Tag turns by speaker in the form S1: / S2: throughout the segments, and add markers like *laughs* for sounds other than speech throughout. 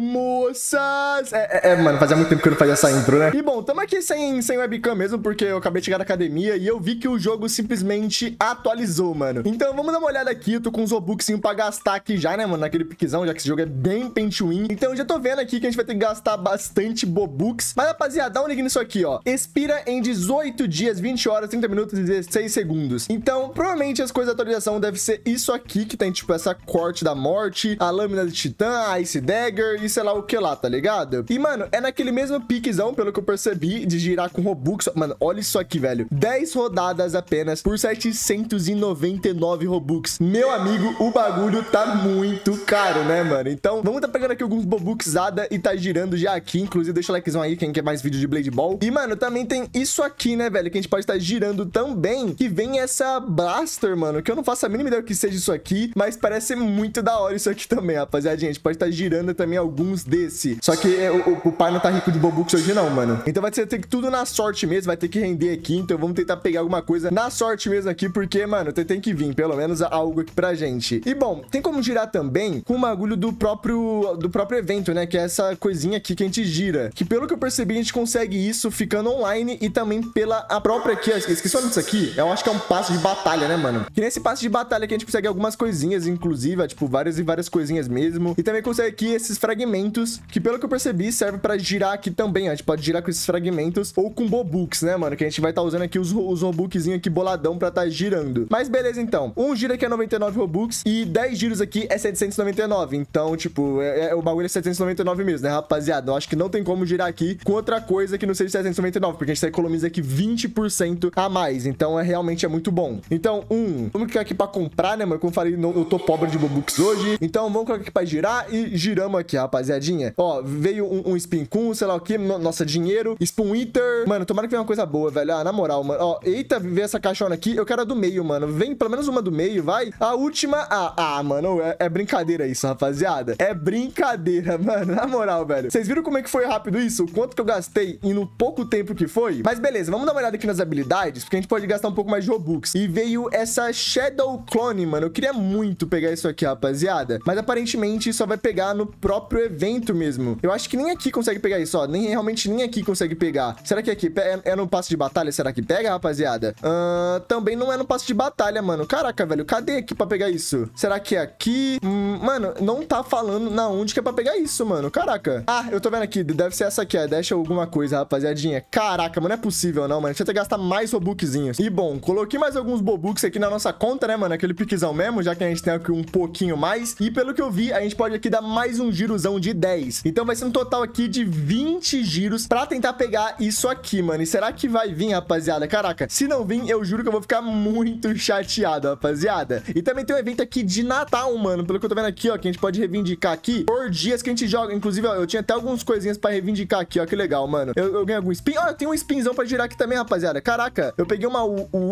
S1: moças. É, é, é, mano, fazia muito tempo que eu não fazia essa intro, né? E bom, tamo aqui sem, sem webcam mesmo, porque eu acabei de chegar na academia e eu vi que o jogo simplesmente atualizou, mano. Então vamos dar uma olhada aqui, eu tô com uns Zobuxinho pra gastar aqui já, né, mano, naquele piquezão, já que esse jogo é bem pentuin. Então já tô vendo aqui que a gente vai ter que gastar bastante Bobux. Mas, rapaziada, dá um link nisso aqui, ó. Expira em 18 dias, 20 horas, 30 minutos e 16 segundos. Então, provavelmente as coisas da atualização devem ser isso aqui, que tem, tipo, essa corte da morte, a lâmina de titã, a Ice Dagger, sei lá o que lá, tá ligado? E, mano, é naquele mesmo piquezão, pelo que eu percebi, de girar com Robux. Mano, olha isso aqui, velho. 10 rodadas apenas por 799 Robux. Meu amigo, o bagulho tá muito caro, né, mano? Então, vamos tá pegando aqui alguns Bobuxada e tá girando já aqui. Inclusive, deixa o likezão aí, quem quer mais vídeo de Blade Ball. E, mano, também tem isso aqui, né, velho? Que a gente pode estar tá girando também. Que vem essa Blaster, mano. Que eu não faço a mínima ideia o que seja isso aqui. Mas parece muito da hora isso aqui também, rapaziada. A gente pode estar tá girando também alguns alguns desse. Só que é, o, o, pai não tá rico de Bobux hoje não, mano. Então vai ter que tudo na sorte mesmo, vai ter que render aqui. Então vamos tentar pegar alguma coisa na sorte mesmo aqui, porque, mano, tem que vir pelo menos algo aqui pra gente. E, bom, tem como girar também com o bagulho do próprio, do próprio evento, né? Que é essa coisinha aqui que a gente gira. Que, pelo que eu percebi, a gente consegue isso ficando online e também pela a própria aqui. Eu esqueci o nome disso aqui. Eu acho que é um passo de batalha, né, mano? Que nesse passo de batalha aqui a gente consegue algumas coisinhas, inclusive, tipo, várias e várias coisinhas mesmo. E também consegue aqui esses fragmentos fragmentos, que pelo que eu percebi, serve pra girar aqui também, ó. A gente pode girar com esses fragmentos ou com Bobux, né, mano? Que a gente vai estar tá usando aqui os, os Robuxzinho aqui boladão pra tá girando. Mas beleza, então. Um giro aqui é 99 Robux e 10 giros aqui é 799. Então, tipo, é, é, é, o bagulho é 799 mesmo, né, rapaziada? Eu acho que não tem como girar aqui com outra coisa que não seja 799, porque a gente tá economiza aqui 20% a mais. Então, é realmente é muito bom. Então, um, vamos clicar aqui pra comprar, né, mano? Como eu falei, eu tô pobre de Bobux hoje. Então, vamos clicar aqui pra girar e giramos aqui, rapaziada rapaziadinha. Ó, veio um, um Spin Kun, sei lá o que. Nossa, dinheiro. Spoon Eater. Mano, tomara que venha uma coisa boa, velho. Ah, na moral, mano. Ó, eita, veio essa caixona aqui. Eu quero a do meio, mano. Vem pelo menos uma do meio, vai. A última. Ah, ah mano. É, é brincadeira isso, rapaziada. É brincadeira, *laughs* mano. Na moral, velho. Vocês viram como é que foi rápido isso? O quanto que eu gastei e no pouco tempo que foi? Mas beleza, vamos dar uma olhada aqui nas habilidades, porque a gente pode gastar um pouco mais de Robux. E veio essa Shadow Clone, mano. Eu queria muito pegar isso aqui, rapaziada. Mas aparentemente só vai pegar no próprio evento mesmo. Eu acho que nem aqui consegue pegar isso, ó. Nem, realmente nem aqui consegue pegar. Será que aqui é, é no passo de batalha? Será que pega, rapaziada? Uh, também não é no passo de batalha, mano. Caraca, velho. Cadê aqui pra pegar isso? Será que é aqui? Hum, mano, não tá falando na onde que é pra pegar isso, mano. Caraca. Ah, eu tô vendo aqui. Deve ser essa aqui, ó. Deixa alguma coisa, rapaziadinha. Caraca, mano. Não é possível, não, mano. Deixa eu até gastar mais robuxinhos. E, bom, coloquei mais alguns bobux aqui na nossa conta, né, mano? Aquele piquezão mesmo, já que a gente tem aqui um pouquinho mais. E, pelo que eu vi, a gente pode aqui dar mais um girozão de 10. Então vai ser um total aqui de 20 giros pra tentar pegar isso aqui, mano. E será que vai vir, rapaziada? Caraca, se não vir, eu juro que eu vou ficar muito chateado, rapaziada. E também tem um evento aqui de Natal, mano. Pelo que eu tô vendo aqui, ó, que a gente pode reivindicar aqui por dias que a gente joga. Inclusive, ó, eu tinha até algumas coisinhas pra reivindicar aqui, ó. Que legal, mano. Eu, eu ganhei algum spin. Ó, eu tenho um spinzão pra girar aqui também, rapaziada. Caraca, eu peguei uma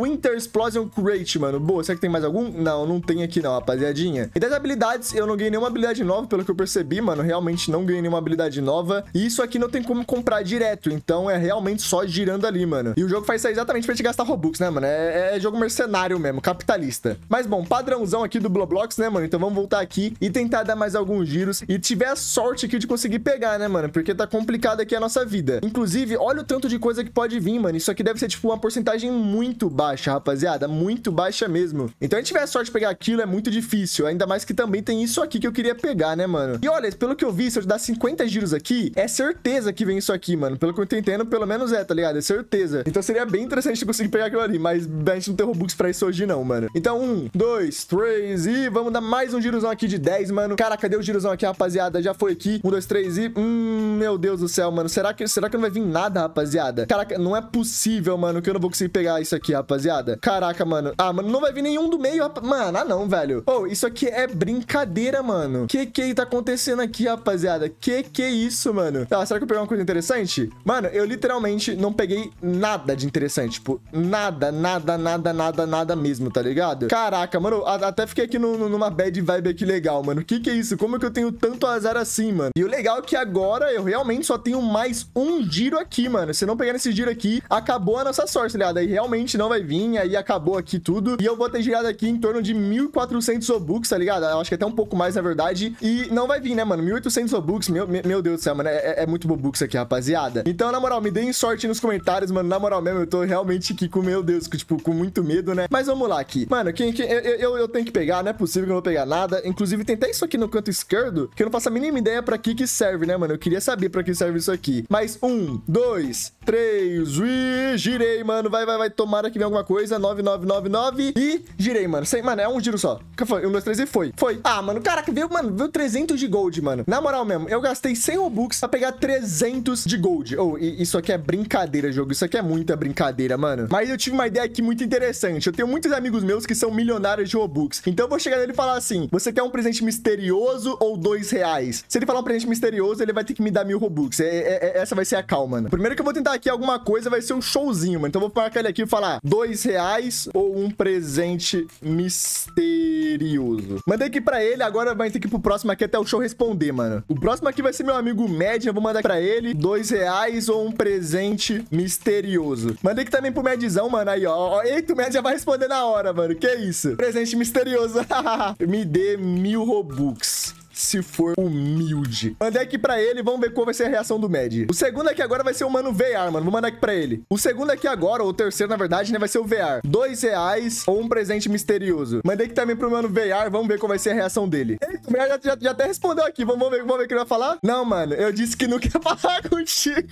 S1: Winter Explosion Crate, mano. Boa, será que tem mais algum? Não, não tem aqui não, rapaziadinha. E das habilidades, eu não ganhei nenhuma habilidade nova, pelo que eu percebi, mano realmente não ganhei nenhuma habilidade nova. E isso aqui não tem como comprar direto, então é realmente só girando ali, mano. E o jogo faz isso exatamente pra te gastar Robux, né, mano? É, é, é jogo mercenário mesmo, capitalista. Mas, bom, padrãozão aqui do Bloblox, né, mano? Então vamos voltar aqui e tentar dar mais alguns giros e tiver a sorte aqui de conseguir pegar, né, mano? Porque tá complicado aqui a nossa vida. Inclusive, olha o tanto de coisa que pode vir, mano. Isso aqui deve ser, tipo, uma porcentagem muito baixa, rapaziada. Muito baixa mesmo. Então, a gente tiver a sorte de pegar aquilo, é muito difícil. Ainda mais que também tem isso aqui que eu queria pegar, né, mano? E olha, pelo que eu vi, se eu dar 50 giros aqui, é certeza que vem isso aqui, mano. Pelo que eu tô entendendo, pelo menos é, tá ligado? É certeza. Então seria bem interessante conseguir pegar aquilo ali, mas a gente não tem Robux pra isso hoje não, mano. Então, um, dois, três e vamos dar mais um girozão aqui de 10, mano. Cara, cadê o girozão aqui, rapaziada? Já foi aqui. Um, dois, três e... Hum, meu Deus do céu, mano. Será que, será que não vai vir nada, rapaziada? Caraca, não é possível, mano, que eu não vou conseguir pegar isso aqui, rapaziada. Caraca, mano. Ah, mano, não vai vir nenhum do meio, rap... Mano, ah não, velho. Ô, oh, isso aqui é brincadeira, mano. Que que tá acontecendo aqui, rapaziada. Que que é isso, mano? Tá, será que eu peguei uma coisa interessante? Mano, eu literalmente não peguei nada de interessante. Tipo, nada, nada, nada, nada, nada mesmo, tá ligado? Caraca, mano, até fiquei aqui no, no, numa bad vibe aqui legal, mano. Que que é isso? Como é que eu tenho tanto azar assim, mano? E o legal é que agora eu realmente só tenho mais um giro aqui, mano. Se não pegar nesse giro aqui, acabou a nossa sorte, tá ligado? Aí realmente não vai vir, aí acabou aqui tudo. E eu vou ter girado aqui em torno de 1.400 obux, tá ligado? Eu acho que é até um pouco mais, na verdade. E não vai vir, né, mano? 1. 1.800 Robux. Meu, meu Deus do céu, mano. É, é, é muito Robux aqui, rapaziada. Então, na moral, me deem sorte nos comentários, mano. Na moral mesmo, eu tô realmente aqui com, meu Deus, tipo, com muito medo, né? Mas vamos lá aqui. Mano, quem, quem eu, eu, eu, tenho que pegar, não é possível que eu não vou pegar nada. Inclusive, tem até isso aqui no canto esquerdo, que eu não faço a mínima ideia pra que que serve, né, mano? Eu queria saber pra que serve isso aqui. Mas um, dois, três e girei, mano. Vai, vai, vai. Tomara que venha alguma coisa. 9999 e girei, mano. Sem, mano, é um giro só. Foi, um, dois, três e foi. Foi. Ah, mano, caraca, veio, mano, veio 300 de gold, mano. Na moral mesmo, eu gastei 100 Robux pra pegar 300 de gold. Oh, isso aqui é brincadeira, jogo. Isso aqui é muita brincadeira, mano. Mas eu tive uma ideia aqui muito interessante. Eu tenho muitos amigos meus que são milionários de Robux. Então eu vou chegar nele e falar assim, você quer um presente misterioso ou dois reais? Se ele falar um presente misterioso, ele vai ter que me dar mil Robux. É, é, é, essa vai ser a calma, mano. Primeiro que eu vou tentar aqui alguma coisa, vai ser um showzinho, mano. Então eu vou marcar ele aqui e falar dois reais ou um presente misterioso. Mandei aqui pra ele, agora vai ter que ir pro próximo aqui até o show responder, mano mano. O próximo aqui vai ser meu amigo Média. Vou mandar pra ele dois reais ou um presente misterioso. Mandei aqui também pro Medizão mano. Aí, ó. Eita, o Média vai responder na hora, mano. Que isso? Presente misterioso. *laughs* Me dê mil Robux se for humilde. Mandei aqui pra ele, vamos ver qual vai ser a reação do Mad. O segundo aqui agora vai ser o mano VR, mano. Vou mandar aqui pra ele. O segundo aqui agora, ou o terceiro, na verdade, né, vai ser o VR. Dois reais ou um presente misterioso. Mandei aqui também pro mano VR, vamos ver qual vai ser a reação dele. Eita, o VR já, já, já até respondeu aqui. Vamos, vamos ver, vamos ver o que ele vai falar? Não, mano, eu disse que não quer *laughs* falar contigo.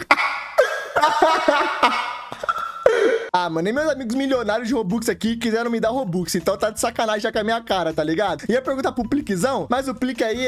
S1: *laughs* Ah, mano, nem meus amigos milionários de Robux aqui quiseram me dar Robux, então tá de sacanagem já com a minha cara, tá ligado? Ia perguntar pro Pliquezão, mas o Plique aí,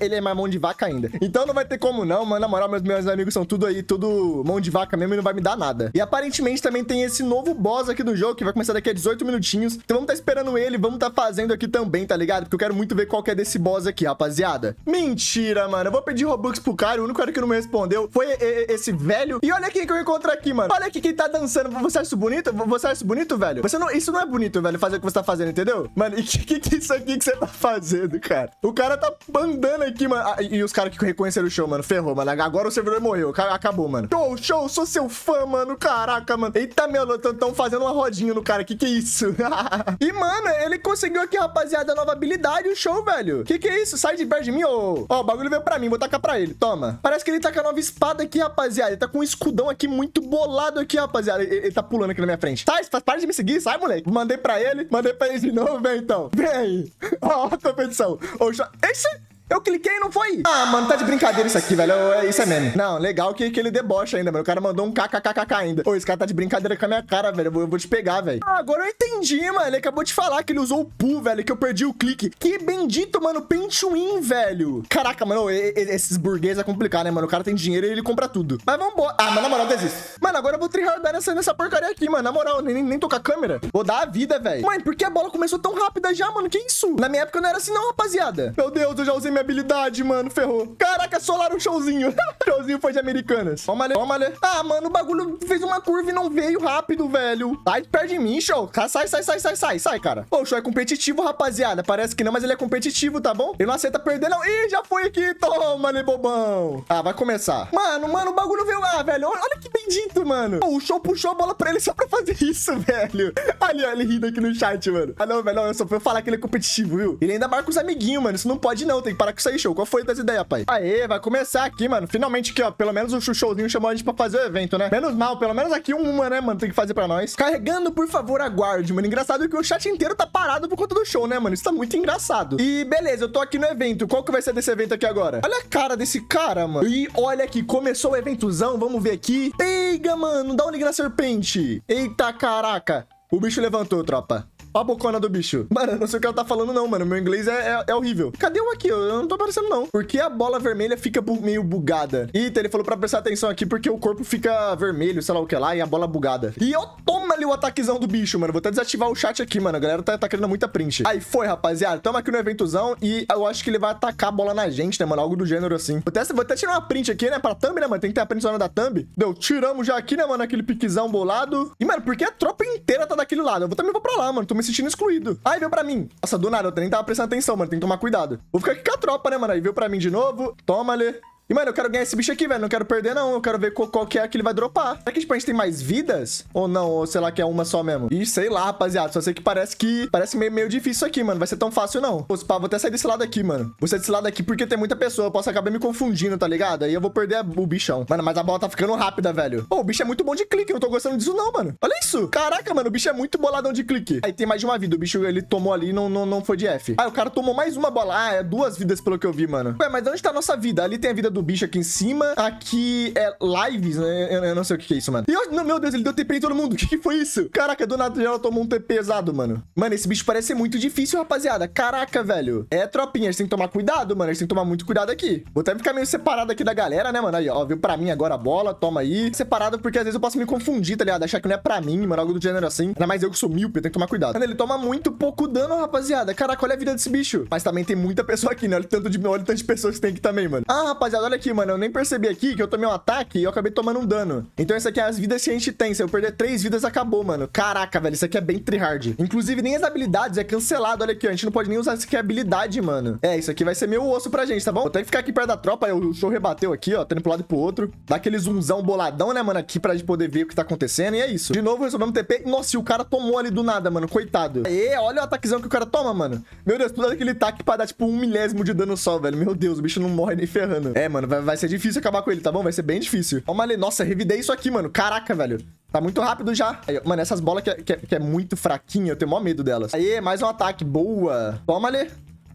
S1: ele é mais mão de vaca ainda. Então não vai ter como não, mano, na moral, meus, meus amigos são tudo aí, tudo mão de vaca mesmo e não vai me dar nada. E aparentemente também tem esse novo boss aqui do jogo, que vai começar daqui a 18 minutinhos. Então vamos tá esperando ele, vamos tá fazendo aqui também, tá ligado? Porque eu quero muito ver qual que é desse boss aqui, rapaziada. Mentira, mano, eu vou pedir Robux pro cara, o único cara que não me respondeu foi esse velho. E olha quem que eu encontro aqui, mano. Olha aqui quem tá dançando, você acha isso bonito? bonito? Você acha isso bonito, velho? Você não, isso não é bonito, velho, fazer o que você tá fazendo, entendeu? Mano, e *laughs* que que é isso aqui que você tá fazendo, cara? O cara tá bandando aqui, mano. Ah, e, e os caras que reconheceram o show, mano, ferrou, mano. Agora o servidor morreu, acabou, mano. Show, show, sou seu fã, mano. Caraca, mano. Eita, meu, tão fazendo uma rodinha no cara. Que que é isso? *laughs* e, mano, ele conseguiu aqui, rapaziada, a nova habilidade, o show, velho. Que que é isso? Sai de perto de mim, ô. Ó, o bagulho veio pra mim, vou tacar pra ele. Toma. Parece que ele tá com a nova espada aqui, rapaziada. Ele tá com um escudão aqui muito bolado aqui, rapaziada. Ele, ele tá pulando aqui na minha frente. Sai, tá, para de me seguir, sai, moleque. Mandei pra ele, mandei pra ele de novo, vem então. Vem. Ó, oh, a competição. Oh, Esse cliquei, não foi? Ah, mano, tá de brincadeira isso aqui, velho. É, isso é meme. Não, legal que, que ele debocha ainda, mano. O cara mandou um kkkkk ainda. Ô, esse cara tá de brincadeira com a minha cara, velho. Eu vou, eu vou te pegar, velho. Ah, agora eu entendi, mano. Ele acabou de falar que ele usou o pull, velho, que eu perdi o clique. Que bendito, mano. Pentuin, velho. Caraca, mano, esses burgueses é complicado, né, mano? O cara tem dinheiro e ele compra tudo. Mas vambora. Ah, mas na moral, desisto. Mano, agora eu vou tryhardar nessa, nessa porcaria aqui, mano. Na moral, nem, nem tocar câmera. Vou dar a vida, velho. Mãe, por que a bola começou tão rápida já, mano? Que isso? Na minha época não era assim não, rapaziada. Meu Deus, eu já usei minha habilidade habilidade, mano. Ferrou. Caraca, solaram o showzinho. *laughs* showzinho foi de Americanas. Toma, ali. Toma, ali. Ah, mano, o bagulho fez uma curva e não veio rápido, velho. Sai perto de mim, show. Sai, sai, sai, sai, sai, sai, cara. Pô, o show é competitivo, rapaziada. Parece que não, mas ele é competitivo, tá bom? Ele não aceita perder, não. Ih, já foi aqui. Toma, ali, bobão. Ah, vai começar. Mano, mano, o bagulho veio lá, ah, velho. Olha que bendito, mano. Pô, o show puxou a bola pra ele só pra fazer *laughs* isso, velho. Olha ele rindo aqui no chat, mano. Ah, não, velho. Não, eu só fui falar que ele é competitivo, viu? Ele ainda marca os amiguinhos, mano. Isso não pode, não. Tem que parar com isso aí aí, show. Qual foi das ideias, pai? Aê, vai começar aqui, mano. Finalmente aqui, ó. Pelo menos o chuchouzinho chamou a gente pra fazer o evento, né? Menos mal, pelo menos aqui uma, né, mano? Tem que fazer pra nós. Carregando, por favor, aguarde, mano. Engraçado que o chat inteiro tá parado por conta do show, né, mano? Isso tá muito engraçado. E beleza, eu tô aqui no evento. Qual que vai ser desse evento aqui agora? Olha a cara desse cara, mano. E olha aqui, começou o eventozão. Vamos ver aqui. Pega, mano. Dá um ligue na serpente. Eita, caraca. O bicho levantou, tropa a bocona do bicho. Mano, eu não sei o que ela tá falando, não, mano. Meu inglês é, é, é horrível. Cadê o um aqui? Eu, eu não tô aparecendo, não. Por que a bola vermelha fica meio bugada? Eita, ele falou pra prestar atenção aqui porque o corpo fica vermelho, sei lá o que lá, e a bola é bugada. E eu toma ali o ataquezão do bicho, mano. Vou até desativar o chat aqui, mano. A galera tá, tá querendo muita print. Aí foi, rapaziada. Tamo aqui no eventozão e eu acho que ele vai atacar a bola na gente, né, mano? Algo do gênero assim. Vou até, vou até tirar uma print aqui, né? Pra thumb, né, mano? Tem que ter a print da thumb. Deu, tiramos já aqui, né, mano? Aquele piquezão bolado. E, mano, por que a tropa inteira tá daquele lado? Eu também vou pra lá, mano. Tô me me sentindo excluído. Aí veio pra mim. Nossa, do nada, eu nem tava prestando atenção, mano. Tem que tomar cuidado. Vou ficar aqui com a tropa, né, mano? Aí veio pra mim de novo. toma le. E, mano, eu quero ganhar esse bicho aqui, velho. Não quero perder, não. Eu quero ver qual, qual que é que ele vai dropar. Será que, tipo, a gente tem mais vidas? Ou não? Ou sei lá que é uma só mesmo? E sei lá, rapaziada. Só sei que parece que... Parece meio, meio difícil isso aqui, mano. Vai ser tão fácil, não. Pô, pá, vou até sair desse lado aqui, mano. Vou sair desse lado aqui porque tem muita pessoa. Eu posso acabar me confundindo, tá ligado? Aí eu vou perder a... o bichão. Mano, mas a bola tá ficando rápida, velho. Pô, o bicho é muito bom de clique. Eu não tô gostando disso, não, mano. Olha isso. Caraca, mano. O bicho é muito boladão de clique. Aí tem mais de uma vida. O bicho, ele tomou ali e não, não, não foi de F. Ah, o cara tomou mais uma bola. Ah, é duas vidas pelo que eu vi, mano. Ué, mas onde tá a nossa vida? Ali tem a vida do um bicho aqui em cima. Aqui é lives, né? Eu, eu não sei o que é isso, mano. E eu, meu Deus, ele deu TP em todo mundo. *laughs* O que, que foi isso? Caraca, do nada ela tomou um TP pesado, mano. Mano, esse bicho parece ser muito difícil, rapaziada. Caraca, velho. É, tropinha, a gente tem que tomar cuidado, mano. A gente tem que tomar muito cuidado aqui. Vou até ficar meio separado aqui da galera, né, mano? Aí, ó, viu pra mim agora a bola, toma aí. Separado porque às vezes eu posso me confundir, tá ligado? Achar que não é pra mim, mano, algo do gênero assim. Ainda mais eu que sou míope, eu tenho que tomar cuidado. Mano, ele toma muito pouco dano, rapaziada. Caraca, olha a vida desse bicho. Mas também tem muita pessoa aqui, né? Olha o tanto de, olha o tanto de pessoas que tem aqui também, mano. Ah, rapaziada, ligado? Olha aqui, mano. Eu nem percebi aqui que eu tomei um ataque e eu acabei tomando um dano. Então essa aqui é as vidas que a gente tem. Se eu perder três vidas, acabou, mano. Caraca, velho. Isso aqui é bem tryhard. Inclusive, nem as habilidades é cancelado. Olha aqui, ó. A gente não pode nem usar isso aqui é habilidade, mano. É, isso aqui vai ser meio osso pra gente, tá bom? Vou tenho que ficar aqui perto da tropa. Aí o show rebateu aqui, ó. Tendo pro lado e pro outro. Dá aquele zoomzão boladão, né, mano? Aqui pra gente poder ver o que tá acontecendo. E é isso. De novo, resolvemos TP. Nossa, e o cara tomou ali do nada, mano. Coitado. Aê, olha o ataquezão que o cara toma, mano. Meu Deus, tudo aquele ataque pra dar, tipo, um milésimo de dano só, velho. Meu Deus, o bicho não morre nem ferrando. É, mano. Vai, vai, ser difícil acabar com ele, tá bom? Vai ser bem difícil. vamos ali Nossa, revidei isso aqui, mano. Caraca, velho. Tá muito rápido já. Aí, mano, essas bolas que é, que, é, que é, muito fraquinha, eu tenho maior medo delas. Aí, mais um ataque. Boa. Toma ali.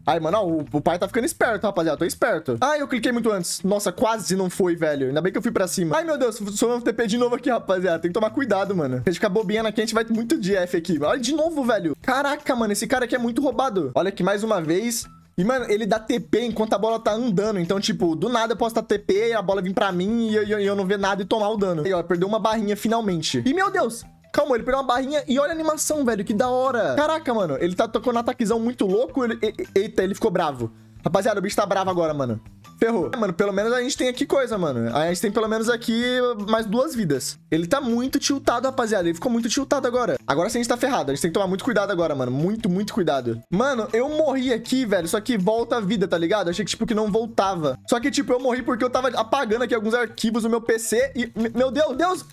S1: Ai, mano, ó, o, o, pai tá ficando esperto, rapaziada. Tô esperto. Ai, eu cliquei muito antes. Nossa, quase não foi, velho. Ainda bem que eu fui pra cima. Ai, meu Deus, um TP de novo aqui, rapaziada. Tem que tomar cuidado, mano. Se a gente ficar bobinha aqui, a gente vai muito de F aqui. Olha, de novo, velho. Caraca, mano, esse cara aqui é muito roubado. Olha aqui mais uma vez. E, mano, ele dá TP enquanto a bola tá andando. Então, tipo, do nada eu posso dar TP, a bola vir pra mim e eu, eu, eu não ver nada e tomar o dano. E, ó, perdeu uma barrinha finalmente. E, meu Deus, Calma, ele perdeu uma barrinha e olha a animação, velho. Que da hora. Caraca, mano. Ele tá tocando um ataquezão muito louco. Ele, e, eita, ele ficou bravo. Rapaziada, o bicho tá bravo agora, mano. Ferrou. É, mano, pelo menos a gente tem aqui coisa, mano. A gente tem pelo menos aqui mais duas vidas. Ele tá muito tiltado, rapaziada. Ele ficou muito tiltado agora. Agora sim a gente tá ferrado. A gente tem que tomar muito cuidado agora, mano. Muito, muito cuidado. Mano, eu morri aqui, velho. Só que volta a vida, tá ligado? achei que, tipo, que não voltava. Só que, tipo, eu morri porque eu tava apagando aqui alguns arquivos no meu PC e... Meu Deus, Deus!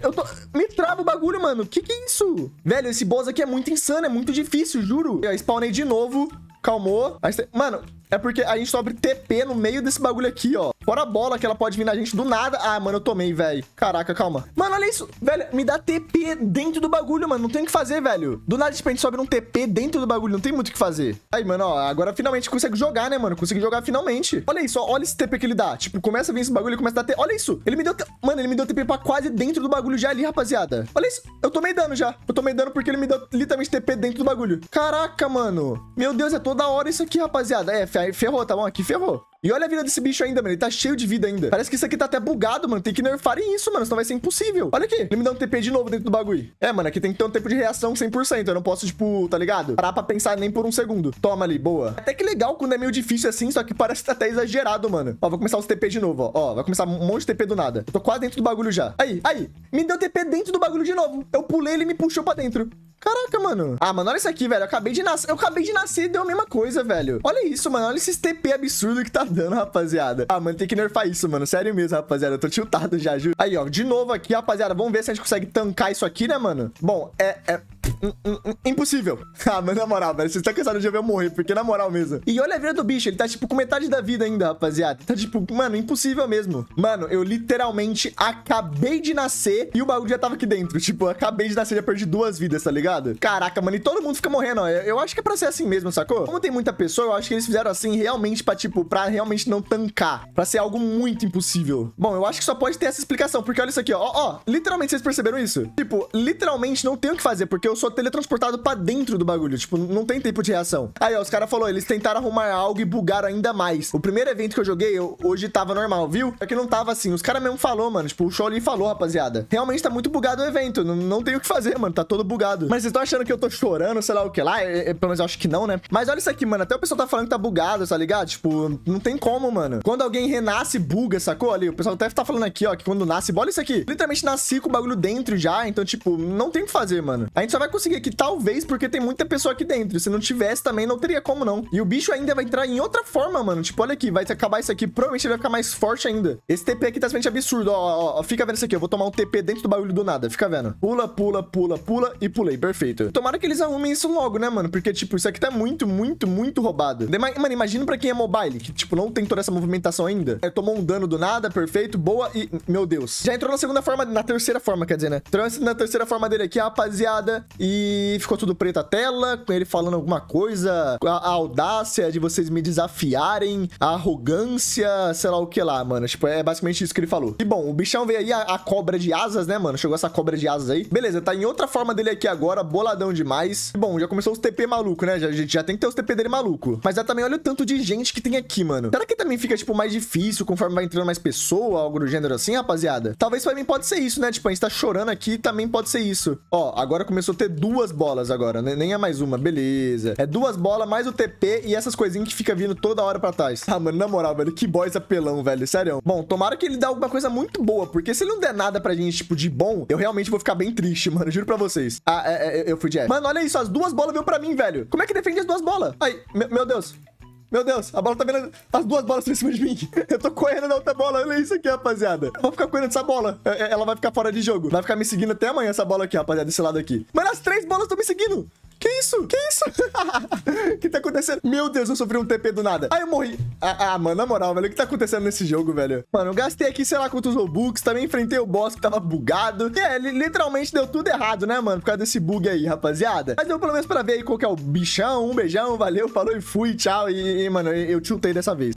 S1: Eu tô... Me trava o bagulho, mano. Que que é isso? Velho, esse boss aqui é muito insano. É muito difícil, juro. Eu spawnei de novo calmou. Aí você... Mano, é porque a gente sobe TP no meio desse bagulho aqui, ó. Fora a bola, que ela pode vir na gente do nada. Ah, mano, eu tomei, velho. Caraca, calma. Mano, olha isso. Velho, me dá TP dentro do bagulho, mano. Não tem o que fazer, velho. Do nada, de tipo, repente, sobe um TP dentro do bagulho. Não tem muito o que fazer. Aí, mano, ó. Agora, finalmente, consegue jogar, né, mano? Consegui jogar finalmente. Olha isso, ó. Olha esse TP que ele dá. Tipo, começa a vir esse bagulho e começa a dar TP. Olha isso. Ele me deu... Mano, ele me deu TP pra quase dentro do bagulho já ali, rapaziada. Olha isso. Eu tomei dano já. Eu tomei dano porque ele me deu literalmente TP dentro do bagulho. Caraca, mano. Meu Deus, é toda hora isso aqui, rapaziada. É, ferrou, tá bom? Aqui ferrou. E olha a vida desse bicho ainda, mano. Ele tá cheio de vida ainda. Parece que isso aqui tá até bugado, mano. Tem que em isso, mano. Senão vai ser impossível. Olha aqui. Ele me dá um TP de novo dentro do bagulho. É, mano. Aqui tem que ter um tempo de reação 100%. Eu não posso, tipo, tá ligado? Parar pra pensar nem por um segundo. Toma ali, boa. Até que legal quando é meio difícil assim, só que parece tá até exagerado, mano. Ó, vou começar os TP de novo, ó. Ó, vai começar um monte de TP do nada. Eu tô quase dentro do bagulho já. Aí, aí. Me deu TP dentro do bagulho de novo. Eu pulei, ele me puxou pra dentro. Caraca, mano. Ah, mano, olha isso aqui, velho. Eu acabei de nascer. Eu acabei de nascer e deu a mesma coisa, velho. Olha isso, mano. Olha esse TP absurdo que tá dando, rapaziada. Ah, mano, tem que nerfar isso, mano. Sério mesmo, rapaziada. Eu tô tiltado já, juro. Aí, ó. De novo aqui, rapaziada. Vamos ver se a gente consegue tancar isso aqui, né, mano? Bom, é... é... Hum, hum, hum, impossível. *laughs* Ah, mas na moral, velho, vocês estão cansados de ver eu morrer, porque na moral mesmo. E olha a vida do bicho, ele tá, tipo, com metade da vida ainda, rapaziada. Tá, tipo, mano, impossível mesmo. Mano, eu literalmente acabei de nascer e o bagulho já tava aqui dentro. Tipo, acabei de nascer, já perdi duas vidas, tá ligado? Caraca, mano, e todo mundo fica morrendo, ó. Eu acho que é pra ser assim mesmo, sacou? Como tem muita pessoa, eu acho que eles fizeram assim realmente pra, tipo, pra realmente não tancar. Pra ser algo muito impossível. Bom, eu acho que só pode ter essa explicação, porque olha isso aqui, ó. Ó, ó literalmente, vocês perceberam isso? Tipo, literalmente não tem o que fazer, porque eu sou teletransportado pra dentro do bagulho. Tipo, não tem tempo de reação. Aí, ó, os caras falaram, eles tentaram arrumar algo e bugaram ainda mais. O primeiro evento que eu joguei, eu, hoje tava normal, viu? É que não tava assim. Os caras mesmo falou, mano. Tipo, o show ali falou, rapaziada. Realmente tá muito bugado o evento. Não, não tem o que fazer, mano. Tá todo bugado. Mas vocês estão achando que eu tô chorando, sei lá o que lá? É, é, pelo menos eu acho que não, né? Mas olha isso aqui, mano. Até o pessoal tá falando que tá bugado, tá ligado? Tipo, não tem como, mano. Quando alguém renasce, buga, sacou? Ali, o pessoal até tá falando aqui, ó, que quando nasce, olha isso aqui. Literalmente nasci com o bagulho dentro já. Então, tipo, não tem o que fazer, mano. A gente só vai conseguir aqui, talvez, porque tem muita pessoa aqui dentro. Se não tivesse também, não teria como não. E o bicho ainda vai entrar em outra forma, mano. Tipo, olha aqui, vai acabar isso aqui. Provavelmente ele vai ficar mais forte ainda. Esse TP aqui tá simplesmente absurdo. Ó, ó, ó, fica vendo isso aqui. Eu vou tomar um TP dentro do barulho do nada. Fica vendo. Pula, pula, pula, pula e pulei. Perfeito. Tomara que eles arrumem isso logo, né, mano? Porque, tipo, isso aqui tá muito, muito, muito roubado. Mano, imagina pra quem é mobile, que, tipo, não tem toda essa movimentação ainda. É, tomou um dano do nada, perfeito, boa e... Meu Deus. Já entrou na segunda forma, na terceira forma, quer dizer, né? Trânsito na terceira forma dele aqui, rapaziada. E ficou tudo preto a tela, com ele falando alguma coisa, a, a, audácia de vocês me desafiarem, a arrogância, sei lá o que lá, mano. Tipo, é basicamente isso que ele falou. E bom, o bichão veio aí, a, a cobra de asas, né, mano? Chegou essa cobra de asas aí. Beleza, tá em outra forma dele aqui agora, boladão demais. E bom, já começou os TP maluco, né? Já, já tem que ter os TP dele maluco. Mas já também olha o tanto de gente que tem aqui, mano. Será que também fica, tipo, mais difícil conforme vai entrando mais pessoa, algo do gênero assim, rapaziada? Talvez pra mim pode ser isso, né? Tipo, a gente tá chorando aqui, também pode ser isso. Ó, agora começou ter duas bolas agora, né? Nem é mais uma, beleza. É duas bolas, mais o TP e essas coisinhas que fica vindo toda hora pra trás. Ah, mano, na moral, velho, que boys apelão, velho, sério. Bom, tomara que ele dê alguma coisa muito boa, porque se ele não der nada pra gente, tipo, de bom, eu realmente vou ficar bem triste, *laughs* mano, juro pra vocês. Ah, é, é, eu fui de F. Mano, olha isso, as duas bolas veio pra mim, velho. Como é que defende as duas bolas? Ai, meu, meu Deus. Meu Deus, a bola tá vendo. Tá as duas bolas estão em cima de mim. *laughs* Eu tô correndo na outra bola. Olha isso aqui, rapaziada. Eu vou ficar correndo dessa bola. É, é, ela vai ficar fora de jogo. Vai ficar me seguindo até amanhã essa bola aqui, rapaziada. Desse lado aqui. Mas as três bolas estão me seguindo. Que isso? Que isso? O *laughs* que tá acontecendo? Meu Deus, eu sofri um TP do nada. Aí eu morri. Ah, ah, mano, na moral, velho, o que tá acontecendo nesse jogo, velho? Mano, eu gastei aqui, sei lá quantos Robux, também enfrentei o boss que tava bugado. E é, ele literalmente deu tudo errado, né, mano? Por causa desse bug aí, rapaziada. Mas deu pelo menos pra ver aí qual que é o bichão. Um beijão, valeu, falou e fui, tchau. E, e mano, eu chutei dessa vez.